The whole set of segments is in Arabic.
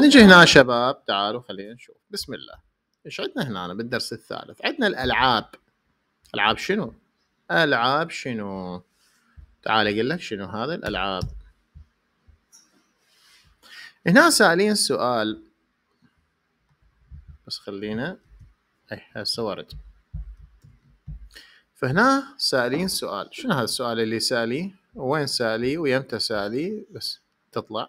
نجي هنا شباب تعالوا خلينا نشوف بسم الله ايش عندنا هنا بالدرس الثالث عندنا الالعاب العاب شنو العاب شنو تعال اقول لك شنو هذا الالعاب هنا سالين سؤال بس خلينا اي هسه ورد فهنا سالين سؤال شنو هذا السؤال اللي سالي وين سالي ويمتى سالي بس تطلع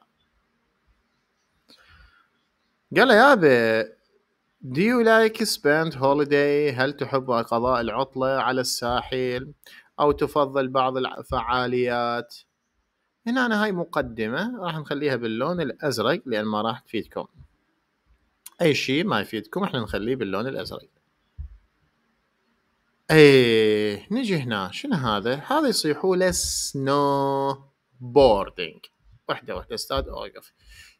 قال له بي Do you like spend holiday؟ هل تحب قضاء العطلة على الساحل؟ أو تفضل بعض الفعاليات؟ هنا أنا هاي مقدمة راح نخليها باللون الأزرق لأن ما راح تفيدكم أي شيء ما يفيدكم احنا نخليه باللون الأزرق ايه نجي هنا شنو هذا؟ هذا يصيحوا له سنو بوردينج وحدة وحدة استاذ اوقف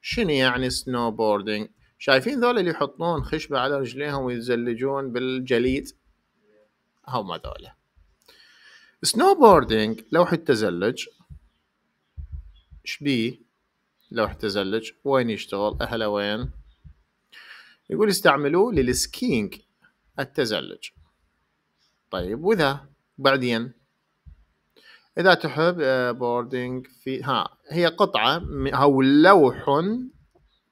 شنو يعني سنو بوردينج؟ شايفين ذول اللي يحطون خشبة على رجليهم ويتزلجون بالجليد هم ذولا سنو بوردينج لوحة تزلج شبيه لوحة تزلج وين يشتغل أهلا وين يقول استعملوه للسكينج التزلج طيب وذا بعدين إذا تحب بوردينج آه، في ها هي قطعة أو لوح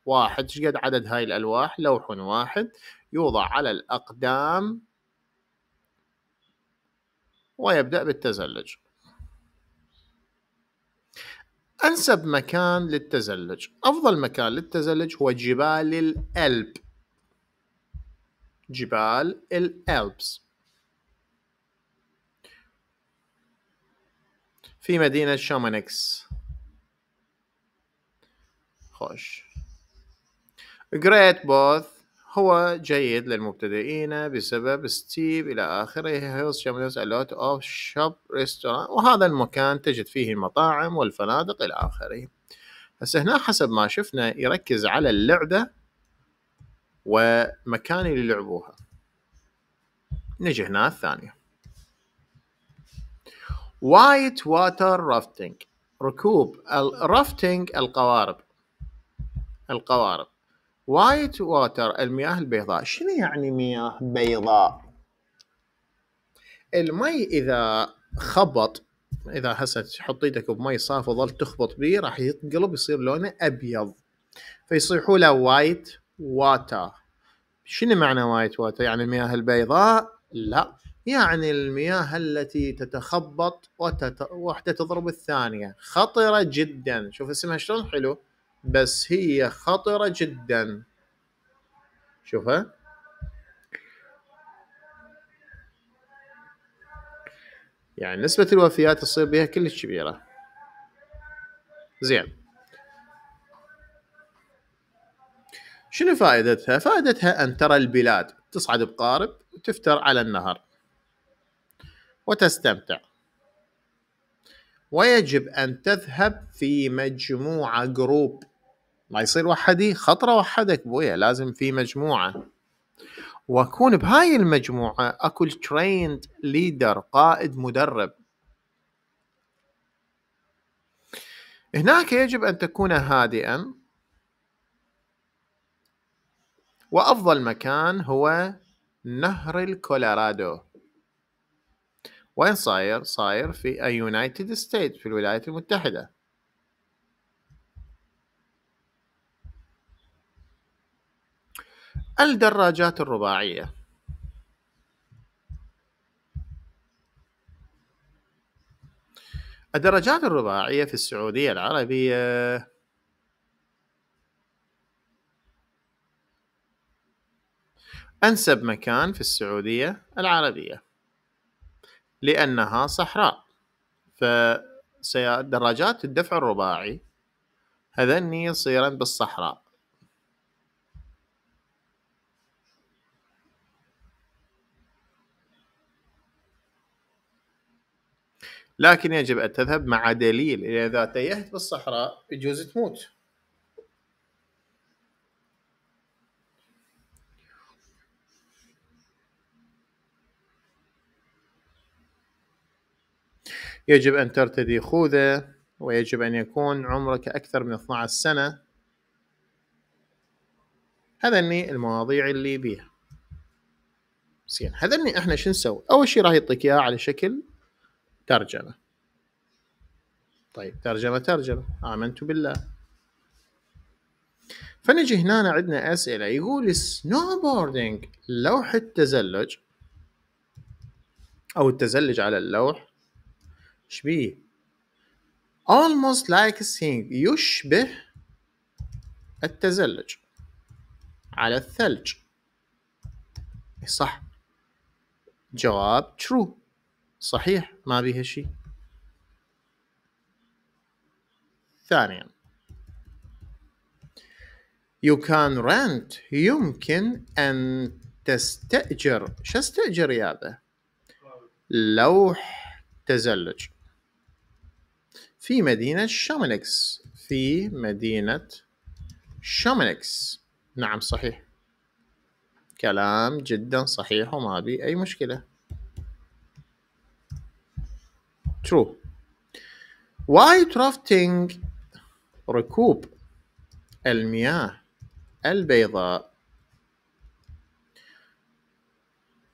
واحد شقد عدد هاي الألواح لوح واحد يوضع على الأقدام ويبدأ بالتزلج أنسب مكان للتزلج أفضل مكان للتزلج هو جبال الألب جبال الألبس في مدينة شامانكس خوش جريت بوث هو جيد للمبتدئين بسبب ستيف إلى آخره هيلز شاملز ألوت أوف شوب ريستوران وهذا المكان تجد فيه المطاعم والفنادق إلى آخره هسه هنا حسب ما شفنا يركز على اللعبة ومكان اللي لعبوها نجي هنا الثانية وايت واتر رافتنج ركوب الرافتنج القوارب القوارب وايت ووتر المياه البيضاء شنو يعني مياه بيضاء المي اذا خبط اذا هسه تحط ايدك بمي صاف وظل تخبط بيه راح يتقلب يصير لونه ابيض فيصيحوا له وايت واتر شنو معنى وايت واتر يعني المياه البيضاء لا يعني المياه التي تتخبط وتت... تضرب الثانية خطرة جدا شوف اسمها شلون حلو بس هي خطرة جدا شوفها يعني نسبة الوفيات تصير بها كلش كبيرة زين شنو فائدتها؟ فائدتها أن ترى البلاد تصعد بقارب وتفتر على النهر وتستمتع ويجب أن تذهب في مجموعة جروب ما يصير وحدي خطره وحدك بويا لازم في مجموعه واكون بهاي المجموعه اكو تريند ليدر قائد مدرب هناك يجب ان تكون هادئا وافضل مكان هو نهر الكولورادو وين صاير؟ صاير في يونايتد ستيت في الولايات المتحده الدراجات الرباعية الدراجات الرباعية في السعودية العربية أنسب مكان في السعودية العربية لأنها صحراء فدراجات الدفع الرباعي هذني يصيرن بالصحراء لكن يجب أن تذهب مع دليل إذا تيهت بالصحراء يجوز تموت يجب أن ترتدي خوذة ويجب أن يكون عمرك أكثر من 12 سنة اني المواضيع اللي بيها زين اني احنا شو نسوي؟ اول شيء راح يعطيك اياه على شكل ترجمة طيب ترجمة ترجمة آمنت بالله فنجي هنا عندنا أسئلة يقول سنوبوردينج لوح التزلج أو التزلج على اللوح شبيه almost like skiing يشبه التزلج على الثلج إيه، صح جواب true صحيح ما بيها شيء ثانيا you can rent يمكن أن تستأجر شو استأجر يا ذا لوح تزلج في مدينة شامنكس في مدينة شامنكس نعم صحيح كلام جدا صحيح وما بي أي مشكلة True. Why drafting ركوب المياه البيضاء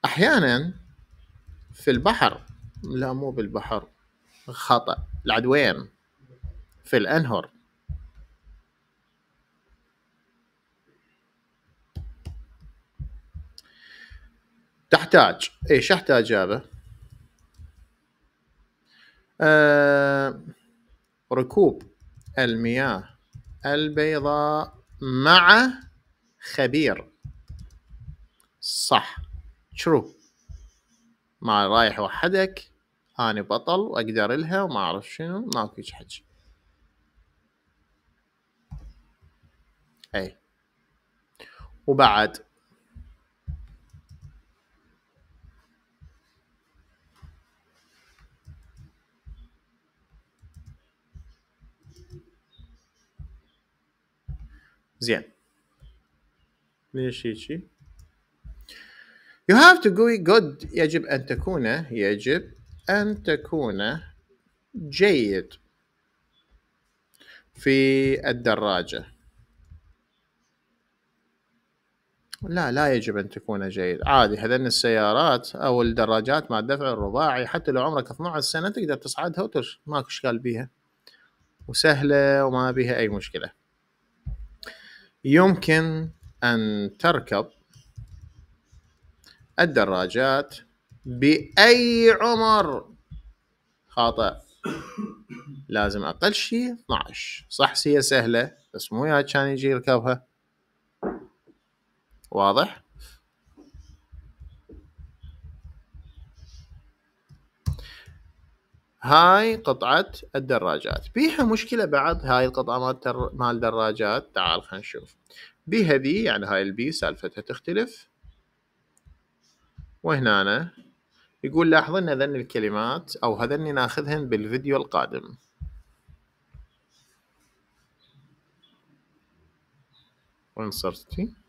أحيانا في البحر لا مو بالبحر خطأ العدوين في الأنهر تحتاج ايش احتاج جابه آه، ركوب المياه البيضاء مع خبير صح ترو ما رايح وحدك أنا بطل وأقدر لها وما أعرف شنو ماكو هيج حكي أي وبعد زين ليش هيجي you have to go good يجب أن تكون يجب أن تكون جيد في الدراجة لا لا يجب أن تكون جيد عادي هذين السيارات أو الدراجات مع الدفع الرباعي حتى لو عمرك 12 سنة تقدر تصعدها وترش ماكو إشكال بيها وسهلة وما بيها أي مشكلة يمكن أن تركب الدراجات بأي عمر خاطئ لازم أقل شيء 12 صح هي سهلة بس مو يا كان يجي يركبها واضح؟ هاي قطعه الدراجات بيها مشكله بعد هاي القطعه مال مال دراجات تعال خلينا نشوف بيها بي يعني هاي البي سالفتها تختلف وهنا أنا يقول لاحظنا ذن الكلمات او هذن ناخذهن بالفيديو القادم وين صرتي؟